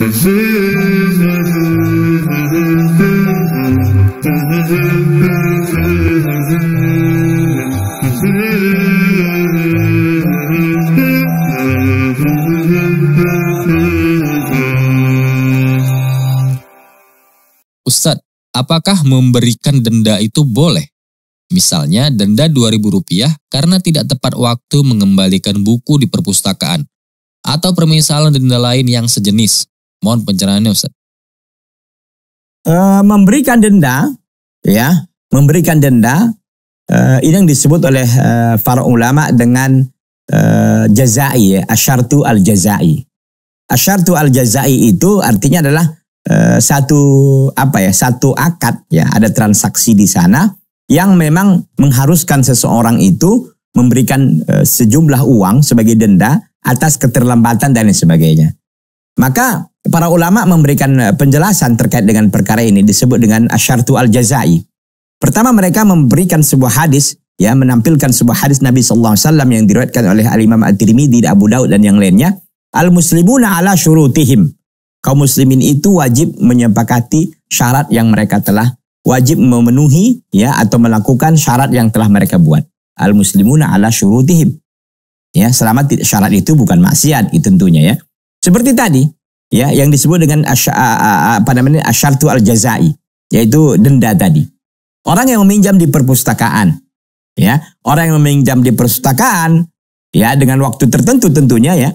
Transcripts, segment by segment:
Ustadz, apakah memberikan denda itu boleh? Misalnya denda Rp2.000 karena tidak tepat waktu mengembalikan buku di perpustakaan. Atau permisalan denda lain yang sejenis. Mohon pencerahannya Ustaz. E, memberikan denda, ya, memberikan denda, e, ini yang disebut oleh e, para ulama dengan e, jazai, ya, asyartu al jazai. Asyartu al jazai itu artinya adalah e, satu apa ya, satu akad, ya, ada transaksi di sana yang memang mengharuskan seseorang itu memberikan e, sejumlah uang sebagai denda atas keterlambatan dan lain sebagainya. Maka para ulama memberikan eh, penjelasan terkait dengan perkara ini disebut dengan asyartu al-jazai. Pertama mereka memberikan sebuah hadis ya menampilkan sebuah hadis Nabi sallallahu alaihi wasallam yang diriwayatkan oleh Al Imam at tirmidzi Abu Daud dan yang lainnya. Al-muslimuna ala syurutihim. Kaum muslimin itu wajib menyepakati syarat yang mereka telah wajib memenuhi ya atau melakukan syarat yang telah mereka buat. Al-muslimuna ala syurutihim. Ya, selama syarat itu bukan maksiat itu tentunya ya. Seperti tadi, ya yang disebut dengan asya, apa namanya asyartu al jazai yaitu denda tadi orang yang meminjam di perpustakaan ya orang yang meminjam di perpustakaan ya dengan waktu tertentu tentunya ya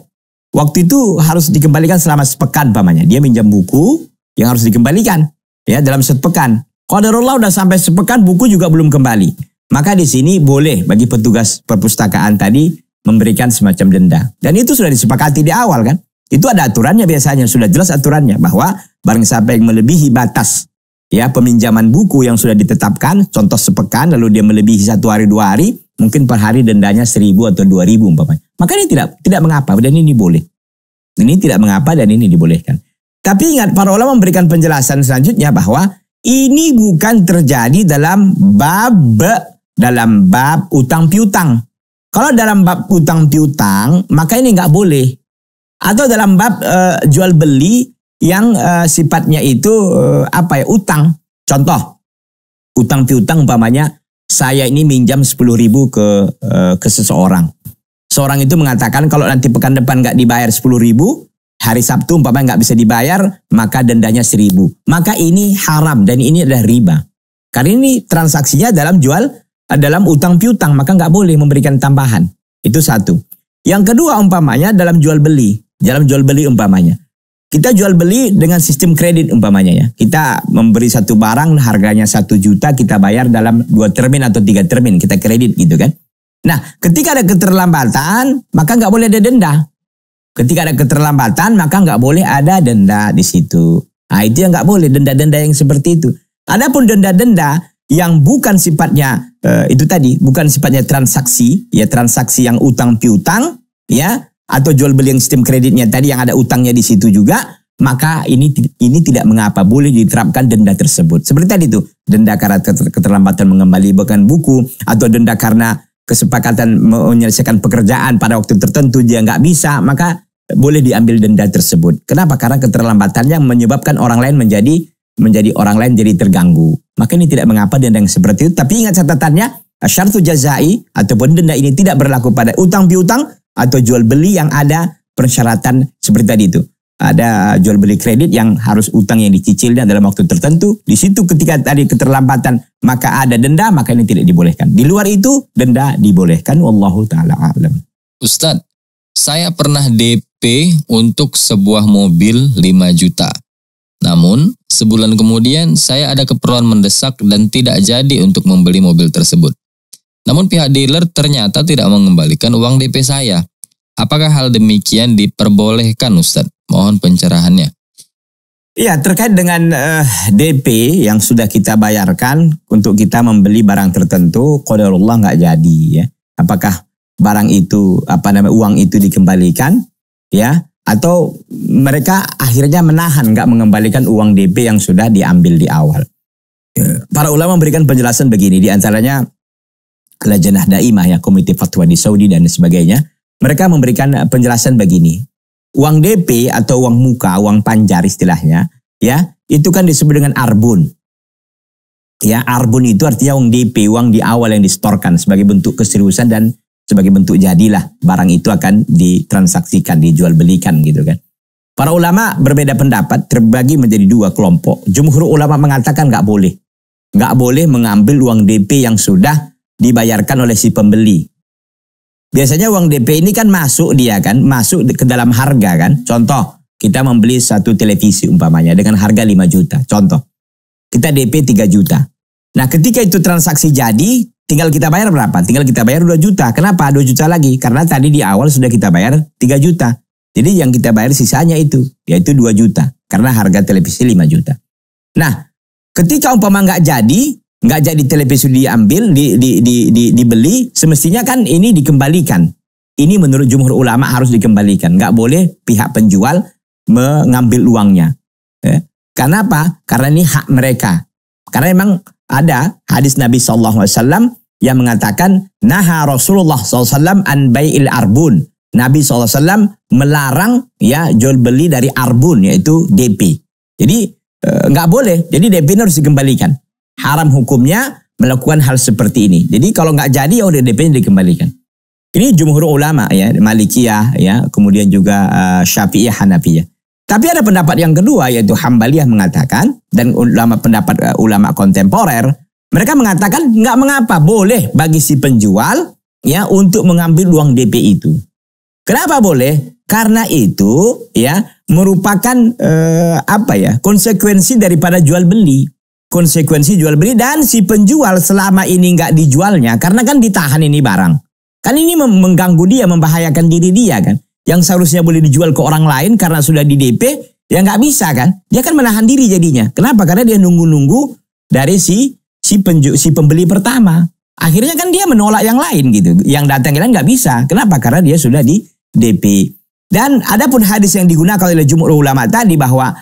waktu itu harus dikembalikan selama sepekan pamannya dia minjam buku yang harus dikembalikan ya dalam sepekan Qadarullah udah sampai sepekan buku juga belum kembali maka di sini boleh bagi petugas perpustakaan tadi memberikan semacam denda dan itu sudah disepakati di awal kan itu ada aturannya biasanya, sudah jelas aturannya bahwa barang siapa yang melebihi batas ya peminjaman buku yang sudah ditetapkan, contoh sepekan lalu dia melebihi satu hari dua hari, mungkin per hari dendanya seribu atau dua ribu umpamanya. maka ini tidak tidak mengapa dan ini boleh. Ini tidak mengapa dan ini dibolehkan. Tapi ingat para ulama memberikan penjelasan selanjutnya bahwa ini bukan terjadi dalam bab dalam bab utang piutang. Kalau dalam bab utang piutang, maka ini nggak boleh atau dalam bab uh, jual beli yang uh, sifatnya itu uh, apa ya utang. Contoh utang piutang umpamanya saya ini minjam sepuluh ribu ke uh, ke seseorang. Seorang itu mengatakan kalau nanti pekan depan nggak dibayar sepuluh ribu, hari Sabtu umpamanya nggak bisa dibayar, maka dendanya seribu Maka ini haram dan ini adalah riba. Karena ini transaksinya dalam jual dalam utang piutang, maka nggak boleh memberikan tambahan. Itu satu. Yang kedua umpamanya dalam jual beli. Dalam jual beli umpamanya. Kita jual beli dengan sistem kredit umpamanya ya. Kita memberi satu barang harganya satu juta kita bayar dalam dua termin atau tiga termin kita kredit gitu kan. Nah ketika ada keterlambatan maka nggak boleh ada denda. Ketika ada keterlambatan maka nggak boleh ada denda di situ. Nah itu yang nggak boleh denda-denda yang seperti itu. Adapun denda-denda yang bukan sifatnya eh, itu tadi bukan sifatnya transaksi ya transaksi yang utang piutang ya atau jual beli yang sistem kreditnya tadi yang ada utangnya di situ juga, maka ini ini tidak mengapa boleh diterapkan denda tersebut. Seperti tadi itu, denda karena keterlambatan mengembalikan buku atau denda karena kesepakatan menyelesaikan pekerjaan pada waktu tertentu dia nggak bisa, maka boleh diambil denda tersebut. Kenapa? Karena keterlambatan yang menyebabkan orang lain menjadi menjadi orang lain jadi terganggu. Maka ini tidak mengapa denda yang seperti itu. Tapi ingat catatannya, syarat jazai ataupun denda ini tidak berlaku pada utang piutang atau jual beli yang ada persyaratan seperti tadi itu. Ada jual beli kredit yang harus utang yang dicicilnya dalam waktu tertentu. Di situ ketika tadi keterlambatan maka ada denda, maka ini tidak dibolehkan. Di luar itu denda dibolehkan. Wallahu taala alam. Ustadz, saya pernah DP untuk sebuah mobil 5 juta. Namun, sebulan kemudian saya ada keperluan mendesak dan tidak jadi untuk membeli mobil tersebut. Namun pihak dealer ternyata tidak mengembalikan uang DP saya. Apakah hal demikian diperbolehkan Ustadz? Mohon pencerahannya. Ya, terkait dengan uh, eh, DP yang sudah kita bayarkan untuk kita membeli barang tertentu, qadarullah nggak jadi ya. Apakah barang itu apa namanya uang itu dikembalikan ya atau mereka akhirnya menahan nggak mengembalikan uang DP yang sudah diambil di awal. Ya, para ulama memberikan penjelasan begini di antaranya Lajnah Daimah ya Komite Fatwa di Saudi dan sebagainya mereka memberikan eh, penjelasan begini. Uang DP atau uang muka, uang panjar istilahnya, ya, itu kan disebut dengan arbun. Ya, arbun itu artinya uang DP, uang di awal yang distorkan sebagai bentuk keseriusan dan sebagai bentuk jadilah barang itu akan ditransaksikan, dijual belikan gitu kan. Para ulama berbeda pendapat, terbagi menjadi dua kelompok. Jumhur ulama mengatakan nggak boleh. Nggak boleh mengambil uang DP yang sudah dibayarkan oleh si pembeli. Biasanya uang DP ini kan masuk dia kan, masuk ke dalam harga kan. Contoh, kita membeli satu televisi umpamanya dengan harga 5 juta. Contoh, kita DP 3 juta. Nah ketika itu transaksi jadi, tinggal kita bayar berapa? Tinggal kita bayar 2 juta. Kenapa 2 juta lagi? Karena tadi di awal sudah kita bayar 3 juta. Jadi yang kita bayar sisanya itu, yaitu 2 juta. Karena harga televisi 5 juta. Nah, ketika umpama nggak jadi, nggak jadi televisi diambil, di, di, di, di, dibeli, semestinya kan ini dikembalikan. Ini menurut jumhur ulama harus dikembalikan. Nggak boleh pihak penjual mengambil uangnya. Ya. Karena apa? Karena ini hak mereka. Karena memang ada hadis Nabi SAW yang mengatakan, Naha Rasulullah SAW an bayil arbun. Nabi SAW melarang ya jual beli dari arbun, yaitu DP. Jadi eh, nggak boleh. Jadi DP harus dikembalikan haram hukumnya melakukan hal seperti ini. Jadi kalau nggak jadi ya udah DP-nya dikembalikan. Ini jumhur ulama ya, Malikiyah ya, kemudian juga uh, Syafi'iyah, Hanafiyah. Tapi ada pendapat yang kedua yaitu Hambaliyah mengatakan dan ulama pendapat uh, ulama kontemporer mereka mengatakan nggak mengapa boleh bagi si penjual ya untuk mengambil uang DP itu. Kenapa boleh? Karena itu ya merupakan uh, apa ya konsekuensi daripada jual beli konsekuensi jual beli dan si penjual selama ini nggak dijualnya karena kan ditahan ini barang. Kan ini mengganggu dia, membahayakan diri dia kan. Yang seharusnya boleh dijual ke orang lain karena sudah di DP, ya nggak bisa kan. Dia kan menahan diri jadinya. Kenapa? Karena dia nunggu-nunggu dari si si penju, si pembeli pertama. Akhirnya kan dia menolak yang lain gitu. Yang datang yang lain nggak bisa. Kenapa? Karena dia sudah di DP. Dan ada pun hadis yang digunakan oleh jumhur ulama tadi bahwa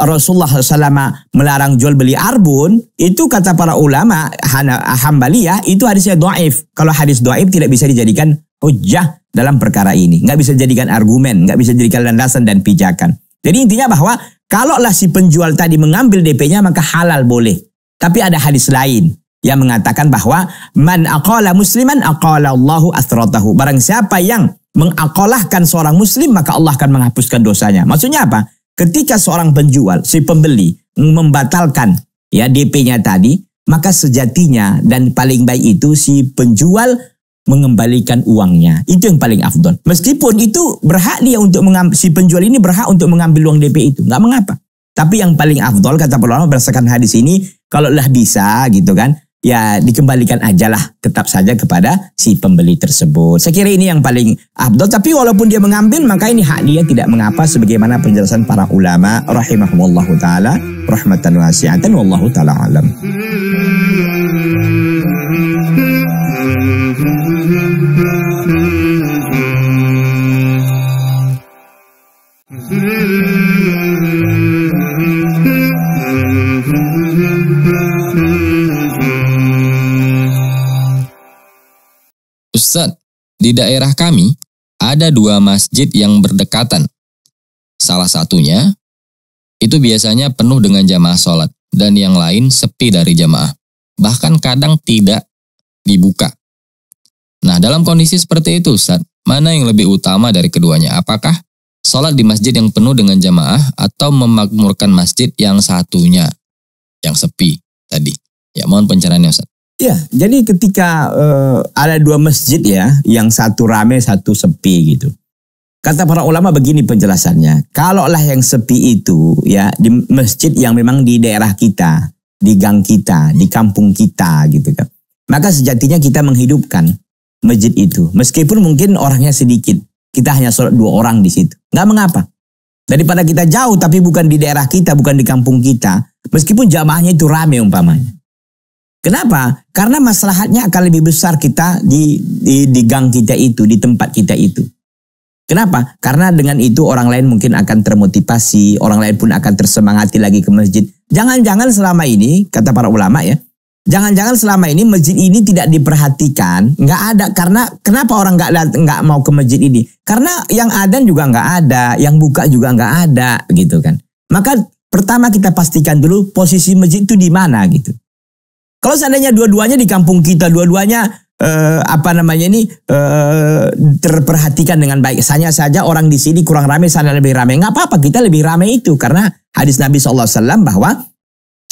Rasulullah SAW melarang jual beli arbun, itu kata para ulama ya itu hadisnya doaif. Kalau hadis doaif tidak bisa dijadikan hujah dalam perkara ini. Nggak bisa dijadikan argumen, nggak bisa dijadikan landasan dan pijakan. Jadi intinya bahwa kalau lah si penjual tadi mengambil DP-nya maka halal boleh. Tapi ada hadis lain yang mengatakan bahwa man aqala musliman aqala Allahu asratahu. Barang siapa yang mengakolahkan seorang muslim maka Allah akan menghapuskan dosanya. Maksudnya apa? Ketika seorang penjual, si pembeli membatalkan ya DP-nya tadi, maka sejatinya dan paling baik itu si penjual mengembalikan uangnya. Itu yang paling afdol. Meskipun itu berhak dia untuk mengambil, si penjual ini berhak untuk mengambil uang DP itu. Nggak mengapa. Tapi yang paling afdol kata ulama berdasarkan hadis ini, kalau lah bisa gitu kan, ya dikembalikan aja lah tetap saja kepada si pembeli tersebut. Saya kira ini yang paling abdul. Tapi walaupun dia mengambil maka ini hak dia tidak mengapa sebagaimana penjelasan para ulama rahimahumullahu taala rahmatan wasi'atan wallahu taala alam. Set, di daerah kami ada dua masjid yang berdekatan. Salah satunya itu biasanya penuh dengan jamaah sholat dan yang lain sepi dari jamaah. Bahkan kadang tidak dibuka. Nah, dalam kondisi seperti itu, Ustaz, mana yang lebih utama dari keduanya? Apakah sholat di masjid yang penuh dengan jamaah atau memakmurkan masjid yang satunya, yang sepi tadi? Ya mohon pencerahannya Ustaz. Ya, jadi ketika uh, ada dua masjid ya, yang satu rame, satu sepi gitu. Kata para ulama begini penjelasannya, kalaulah yang sepi itu ya di masjid yang memang di daerah kita, di gang kita, di kampung kita gitu kan. Maka sejatinya kita menghidupkan masjid itu, meskipun mungkin orangnya sedikit, kita hanya sholat dua orang di situ, nggak mengapa. Daripada kita jauh tapi bukan di daerah kita, bukan di kampung kita, meskipun jamaahnya itu rame umpamanya. Kenapa? Karena masalahnya akan lebih besar kita di, di, di gang kita itu, di tempat kita itu. Kenapa? Karena dengan itu orang lain mungkin akan termotivasi, orang lain pun akan tersemangati lagi ke masjid. Jangan-jangan selama ini, kata para ulama ya, jangan-jangan selama ini masjid ini tidak diperhatikan, nggak ada karena kenapa orang nggak nggak mau ke masjid ini? Karena yang ada juga nggak ada, yang buka juga nggak ada, gitu kan? Maka pertama kita pastikan dulu posisi masjid itu di mana gitu. Kalau seandainya dua-duanya di kampung kita, dua-duanya eh, apa namanya ini eh, terperhatikan dengan baik. Hanya saja orang di sini kurang ramai, sana lebih ramai. Nggak apa-apa, kita lebih ramai itu karena hadis Nabi saw bahwa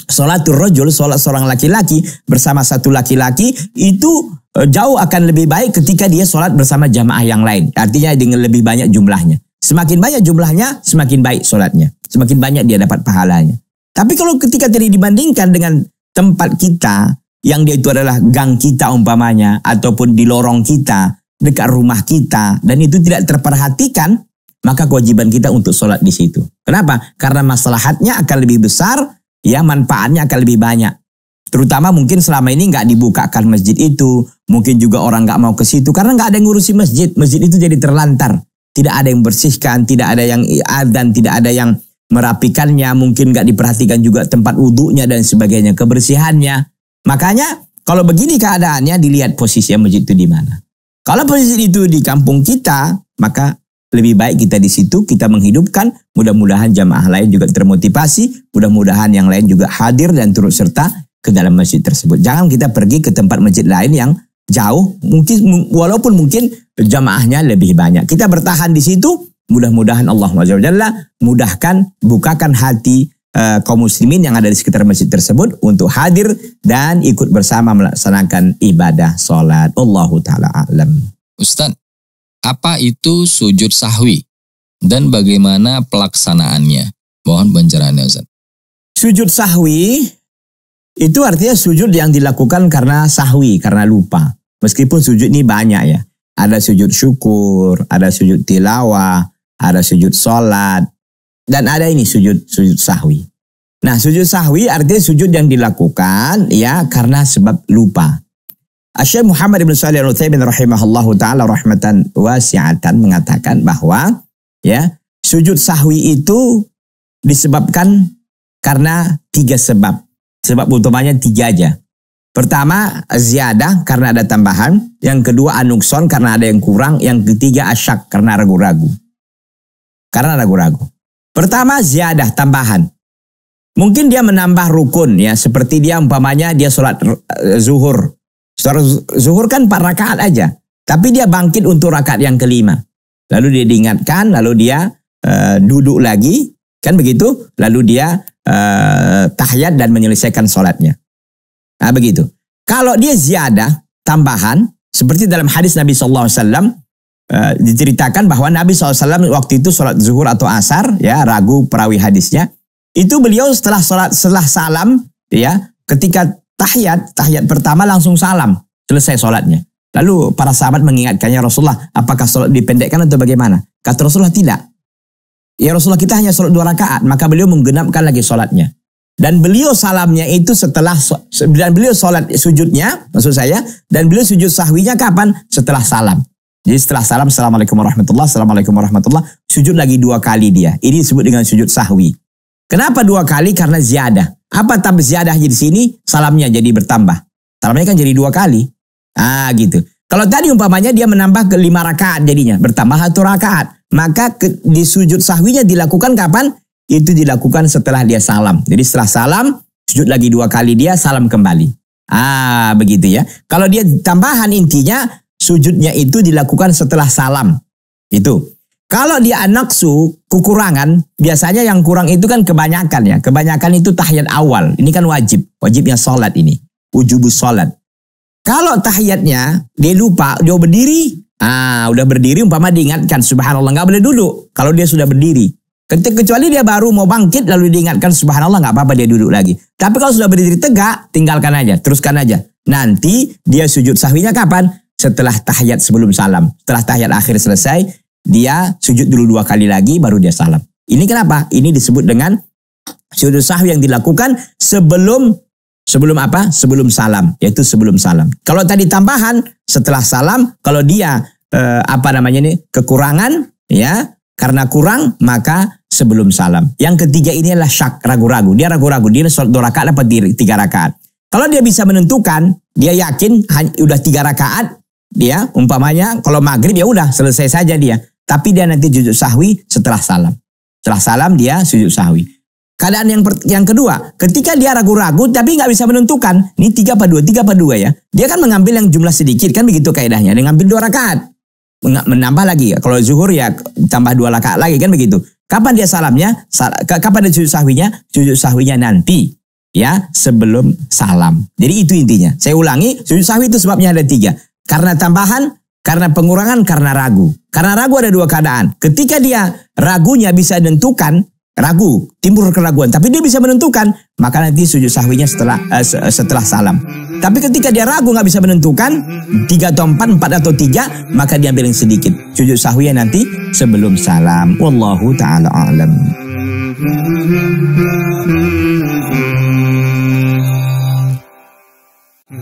Salatul rojul, sholat seorang laki-laki bersama satu laki-laki itu eh, jauh akan lebih baik ketika dia sholat bersama jamaah yang lain. Artinya dengan lebih banyak jumlahnya. Semakin banyak jumlahnya, semakin baik sholatnya. Semakin banyak dia dapat pahalanya. Tapi kalau ketika tidak dibandingkan dengan tempat kita yang dia itu adalah gang kita umpamanya ataupun di lorong kita, dekat rumah kita dan itu tidak terperhatikan, maka kewajiban kita untuk sholat di situ. Kenapa? Karena maslahatnya akan lebih besar, ya manfaatnya akan lebih banyak. Terutama mungkin selama ini nggak dibukakan masjid itu, mungkin juga orang nggak mau ke situ karena nggak ada yang ngurusi masjid. Masjid itu jadi terlantar, tidak ada yang bersihkan, tidak ada yang dan tidak ada yang merapikannya, mungkin nggak diperhatikan juga tempat wudhunya dan sebagainya, kebersihannya. Makanya kalau begini keadaannya dilihat posisinya masjid itu di mana. Kalau posisi itu di kampung kita, maka lebih baik kita di situ, kita menghidupkan. Mudah-mudahan jamaah lain juga termotivasi. Mudah-mudahan yang lain juga hadir dan turut serta ke dalam masjid tersebut. Jangan kita pergi ke tempat masjid lain yang jauh. Mungkin walaupun mungkin jamaahnya lebih banyak. Kita bertahan di situ Mudah-mudahan Allah Jalla mudahkan, bukakan hati e, kaum muslimin yang ada di sekitar masjid tersebut untuk hadir dan ikut bersama melaksanakan ibadah sholat. Allahu ta'ala alam. Ustaz, apa itu sujud sahwi dan bagaimana pelaksanaannya? Mohon pencerahannya Ustaz. Sujud sahwi itu artinya sujud yang dilakukan karena sahwi, karena lupa. Meskipun sujud ini banyak ya. Ada sujud syukur, ada sujud tilawah, ada sujud sholat, dan ada ini sujud sujud sahwi. Nah, sujud sahwi artinya sujud yang dilakukan ya karena sebab lupa. Asyik Muhammad bin Salih al uthaymin rahimahallahu taala rahmatan wasi'atan mengatakan bahwa ya sujud sahwi itu disebabkan karena tiga sebab. Sebab utamanya tiga aja. Pertama, ziyadah karena ada tambahan. Yang kedua, anukson karena ada yang kurang. Yang ketiga, asyak karena ragu-ragu. Karena ragu-ragu. Pertama, ziyadah, tambahan. Mungkin dia menambah rukun ya, seperti dia umpamanya dia sholat eh, zuhur. Sholat zuhur kan 4 rakaat aja, tapi dia bangkit untuk rakaat yang kelima. Lalu dia diingatkan, lalu dia uh, duduk lagi, kan begitu? Lalu dia uh, tahiyat dan menyelesaikan sholatnya. Nah begitu. Kalau dia ziyadah, tambahan, seperti dalam hadis Nabi Alaihi Wasallam. Eh, diceritakan bahwa Nabi SAW waktu itu sholat zuhur atau asar, ya ragu perawi hadisnya, itu beliau setelah sholat setelah salam, ya ketika tahiyat tahiyat pertama langsung salam selesai sholatnya. Lalu para sahabat mengingatkannya Rasulullah, apakah sholat dipendekkan atau bagaimana? Kata Rasulullah tidak. Ya Rasulullah kita hanya sholat dua rakaat, maka beliau menggenapkan lagi sholatnya. Dan beliau salamnya itu setelah dan beliau sholat sujudnya, maksud saya, dan beliau sujud sahwinya kapan? Setelah salam. Jadi setelah salam, Assalamualaikum warahmatullahi Assalamualaikum warahmatullah Sujud lagi dua kali dia. Ini disebut dengan sujud sahwi. Kenapa dua kali? Karena ziyadah. Apa tambah ziyadahnya di sini? Salamnya jadi bertambah. Salamnya kan jadi dua kali. Ah gitu. Kalau tadi umpamanya dia menambah ke lima rakaat jadinya. Bertambah satu rakaat. Maka ke, di sujud sahwinya dilakukan kapan? Itu dilakukan setelah dia salam. Jadi setelah salam, sujud lagi dua kali dia, salam kembali. Ah begitu ya. Kalau dia tambahan intinya sujudnya itu dilakukan setelah salam. Itu. Kalau dia anak su kekurangan, biasanya yang kurang itu kan kebanyakan ya. Kebanyakan itu tahiyat awal. Ini kan wajib. Wajibnya sholat ini. Ujubu sholat. Kalau tahiyatnya, dia lupa, dia berdiri. Ah, udah berdiri umpama diingatkan. Subhanallah, nggak boleh duduk. Kalau dia sudah berdiri. Kecuali dia baru mau bangkit lalu diingatkan subhanallah nggak apa-apa dia duduk lagi. Tapi kalau sudah berdiri tegak, tinggalkan aja, teruskan aja. Nanti dia sujud sahwinya kapan? setelah tahiyat sebelum salam. Setelah tahiyat akhir selesai, dia sujud dulu dua kali lagi baru dia salam. Ini kenapa? Ini disebut dengan sujud sahwi yang dilakukan sebelum sebelum apa? Sebelum salam, yaitu sebelum salam. Kalau tadi tambahan setelah salam, kalau dia eh, apa namanya ini kekurangan ya, karena kurang maka sebelum salam. Yang ketiga ini adalah syak, ragu-ragu. Dia ragu-ragu, dia sholat dua rakaat dapat tiga rakaat. Kalau dia bisa menentukan, dia yakin udah tiga rakaat, dia umpamanya kalau maghrib ya udah selesai saja dia. Tapi dia nanti sujud sahwi setelah salam. Setelah salam dia sujud sahwi. Keadaan yang yang kedua, ketika dia ragu-ragu tapi nggak bisa menentukan, ini tiga per dua, tiga per dua ya. Dia kan mengambil yang jumlah sedikit kan begitu kaidahnya, dia ngambil dua rakaat. Menambah lagi, kalau zuhur ya tambah dua rakaat lagi kan begitu. Kapan dia salamnya? kapan dia sujud sahwinya? Sujud sahwinya nanti ya sebelum salam. Jadi itu intinya. Saya ulangi, sujud sahwi itu sebabnya ada tiga karena tambahan, karena pengurangan, karena ragu. Karena ragu ada dua keadaan. Ketika dia ragunya bisa menentukan, ragu, timbul keraguan. Tapi dia bisa menentukan, maka nanti sujud sahwinya setelah eh, setelah salam. Tapi ketika dia ragu nggak bisa menentukan, tiga atau empat, empat atau tiga, maka dia ambil yang sedikit. Sujud sahwinya nanti sebelum salam. Wallahu ta'ala alam.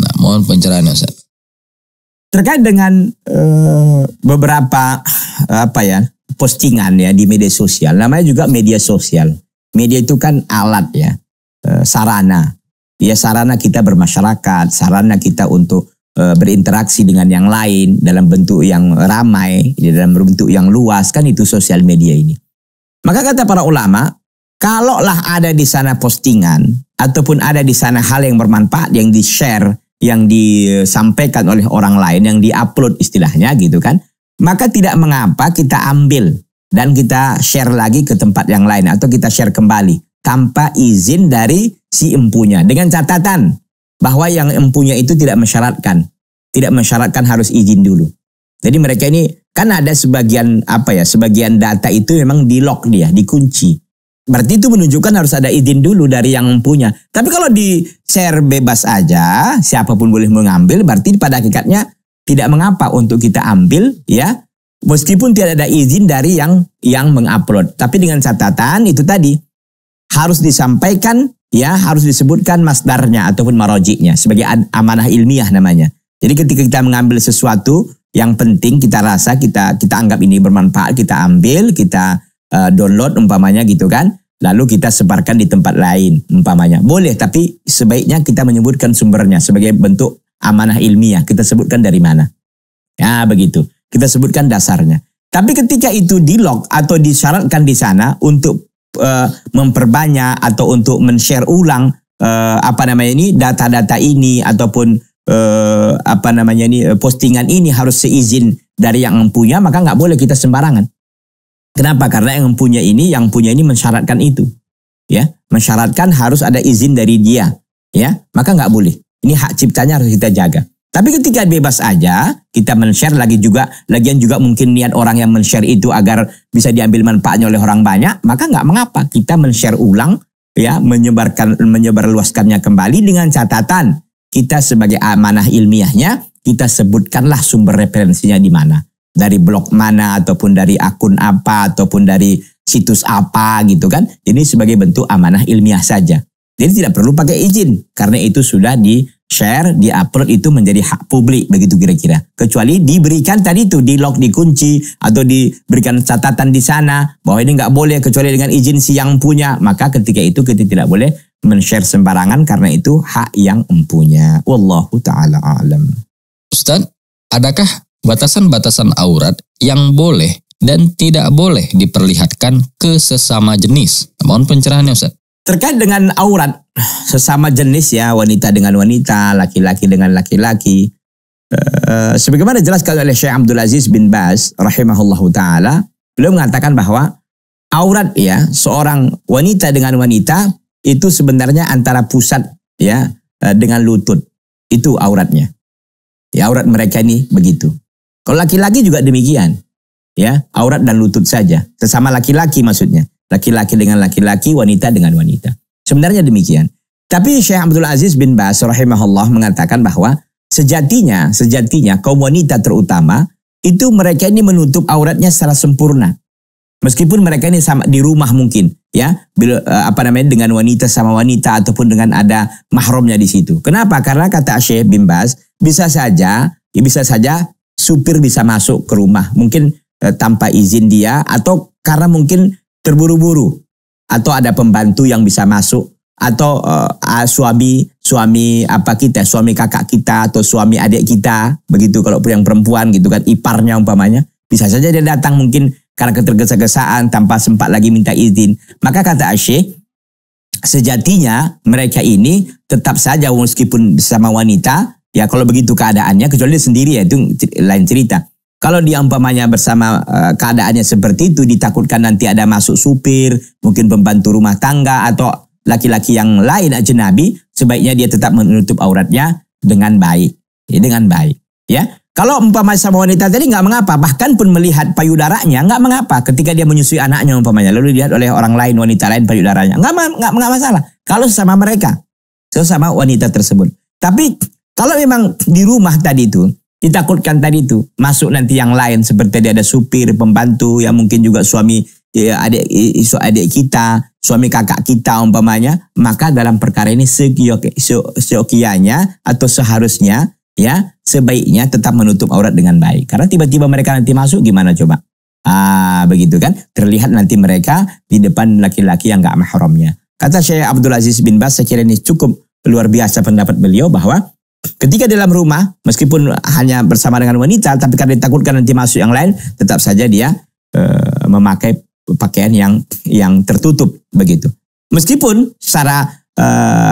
Nah, mohon ya, Ustaz. Terkait dengan uh, beberapa apa ya postingan ya di media sosial, namanya juga media sosial. Media itu kan alat ya, uh, sarana. Ya sarana kita bermasyarakat, sarana kita untuk uh, berinteraksi dengan yang lain dalam bentuk yang ramai, dalam bentuk yang luas kan itu sosial media ini. Maka kata para ulama, kalaulah ada di sana postingan ataupun ada di sana hal yang bermanfaat yang di-share yang disampaikan oleh orang lain, yang diupload istilahnya gitu kan, maka tidak mengapa kita ambil dan kita share lagi ke tempat yang lain atau kita share kembali tanpa izin dari si empunya dengan catatan bahwa yang empunya itu tidak mensyaratkan, tidak mensyaratkan harus izin dulu. Jadi mereka ini kan ada sebagian apa ya, sebagian data itu memang di lock dia, dikunci. Berarti itu menunjukkan harus ada izin dulu dari yang punya. Tapi kalau di share bebas aja, siapapun boleh mengambil, berarti pada hakikatnya tidak mengapa untuk kita ambil ya. Meskipun tidak ada izin dari yang yang mengupload, tapi dengan catatan itu tadi harus disampaikan ya, harus disebutkan masdarnya ataupun marojiknya sebagai amanah ilmiah namanya. Jadi ketika kita mengambil sesuatu yang penting kita rasa kita kita anggap ini bermanfaat, kita ambil, kita Eh, download umpamanya gitu kan lalu kita sebarkan di tempat lain umpamanya boleh tapi sebaiknya kita menyebutkan sumbernya sebagai bentuk amanah ilmiah kita sebutkan dari mana ya begitu kita sebutkan dasarnya tapi ketika itu di lock atau disyaratkan di sana untuk uh, memperbanyak atau untuk men-share ulang uh, apa namanya ini data-data ini ataupun uh, apa namanya ini postingan ini harus seizin dari yang punya maka nggak boleh kita sembarangan Kenapa? Karena yang punya ini, yang punya ini mensyaratkan itu, ya, mensyaratkan harus ada izin dari dia, ya, maka nggak boleh. Ini hak ciptanya harus kita jaga. Tapi ketika bebas aja, kita men-share lagi juga, lagian juga mungkin niat orang yang men-share itu agar bisa diambil manfaatnya oleh orang banyak, maka nggak mengapa kita men-share ulang, ya, menyebarkan, menyebarluaskannya kembali dengan catatan kita sebagai amanah ilmiahnya, kita sebutkanlah sumber referensinya di mana dari blog mana ataupun dari akun apa ataupun dari situs apa gitu kan. Ini sebagai bentuk amanah ilmiah saja. Jadi tidak perlu pakai izin karena itu sudah di share, di upload itu menjadi hak publik begitu kira-kira. Kecuali diberikan tadi itu di lock, dikunci atau diberikan catatan di sana bahwa ini nggak boleh kecuali dengan izin si yang punya. Maka ketika itu kita tidak boleh men-share sembarangan karena itu hak yang empunya. Wallahu taala alam. Ustaz, adakah batasan-batasan aurat yang boleh dan tidak boleh diperlihatkan ke sesama jenis. Mohon pencerahannya Ustaz. Terkait dengan aurat sesama jenis ya, wanita dengan wanita, laki-laki dengan laki-laki. Uh, sebagaimana dijelaskan oleh Syekh Abdul Aziz bin Baz rahimahullahu taala, beliau mengatakan bahwa aurat ya seorang wanita dengan wanita itu sebenarnya antara pusat ya eh, dengan lutut. Itu auratnya. Ya aurat mereka ini begitu. Kalau laki-laki juga demikian. Ya, aurat dan lutut saja. Sesama laki-laki maksudnya. Laki-laki dengan laki-laki, wanita dengan wanita. Sebenarnya demikian. Tapi Syekh Abdul Aziz bin Bas rahimahullah mengatakan bahwa sejatinya, sejatinya kaum wanita terutama itu mereka ini menutup auratnya secara sempurna. Meskipun mereka ini sama di rumah mungkin, ya, bila, eh, apa namanya dengan wanita sama wanita ataupun dengan ada mahramnya di situ. Kenapa? Karena kata Syekh bin Bas, bisa saja, ya bisa saja supir bisa masuk ke rumah mungkin eh, tanpa izin dia atau karena mungkin terburu-buru atau ada pembantu yang bisa masuk atau eh, suami suami apa kita suami kakak kita atau suami adik kita begitu kalau yang perempuan gitu kan iparnya umpamanya bisa saja dia datang mungkin karena ketergesa-gesaan tanpa sempat lagi minta izin maka kata Asyik sejatinya mereka ini tetap saja meskipun sama wanita Ya kalau begitu keadaannya kecuali dia sendiri ya itu lain cerita. Kalau dia umpamanya bersama uh, keadaannya seperti itu ditakutkan nanti ada masuk supir, mungkin pembantu rumah tangga atau laki-laki yang lain Nabi, sebaiknya dia tetap menutup auratnya dengan baik. Ya, dengan baik, ya. Kalau umpama sama wanita tadi nggak mengapa, bahkan pun melihat payudaranya nggak mengapa ketika dia menyusui anaknya umpamanya, lalu dilihat oleh orang lain wanita lain payudaranya nggak nggak masalah. Kalau sama mereka, sesama wanita tersebut. Tapi kalau memang di rumah tadi itu, ditakutkan tadi itu, masuk nanti yang lain seperti ada supir, pembantu, yang mungkin juga suami ya, adik isu adik kita, suami kakak kita umpamanya, maka dalam perkara ini seokianya atau seharusnya ya sebaiknya tetap menutup aurat dengan baik. Karena tiba-tiba mereka nanti masuk gimana coba? Ah, begitu kan? Terlihat nanti mereka di depan laki-laki yang gak mahramnya. Kata Syekh Abdul Aziz bin Bas, saya ini cukup luar biasa pendapat beliau bahwa Ketika dalam rumah, meskipun hanya bersama dengan wanita, tapi karena ditakutkan nanti masuk yang lain, tetap saja dia e, memakai pakaian yang yang tertutup begitu. Meskipun secara e,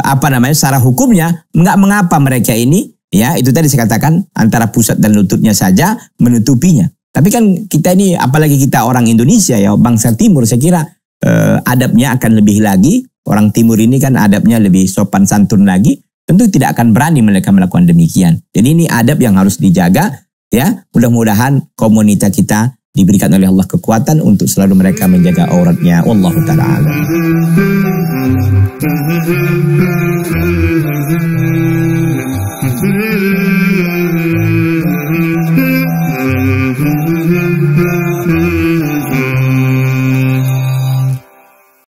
apa namanya, secara hukumnya nggak mengapa mereka ini ya itu tadi saya katakan antara pusat dan lututnya saja menutupinya. Tapi kan kita ini apalagi kita orang Indonesia ya bangsa Timur, saya kira e, adabnya akan lebih lagi. Orang Timur ini kan adabnya lebih sopan santun lagi tentu tidak akan berani mereka melakukan demikian. Jadi ini adab yang harus dijaga ya. Mudah-mudahan komunitas kita diberikan oleh Allah kekuatan untuk selalu mereka menjaga auratnya. Allah taala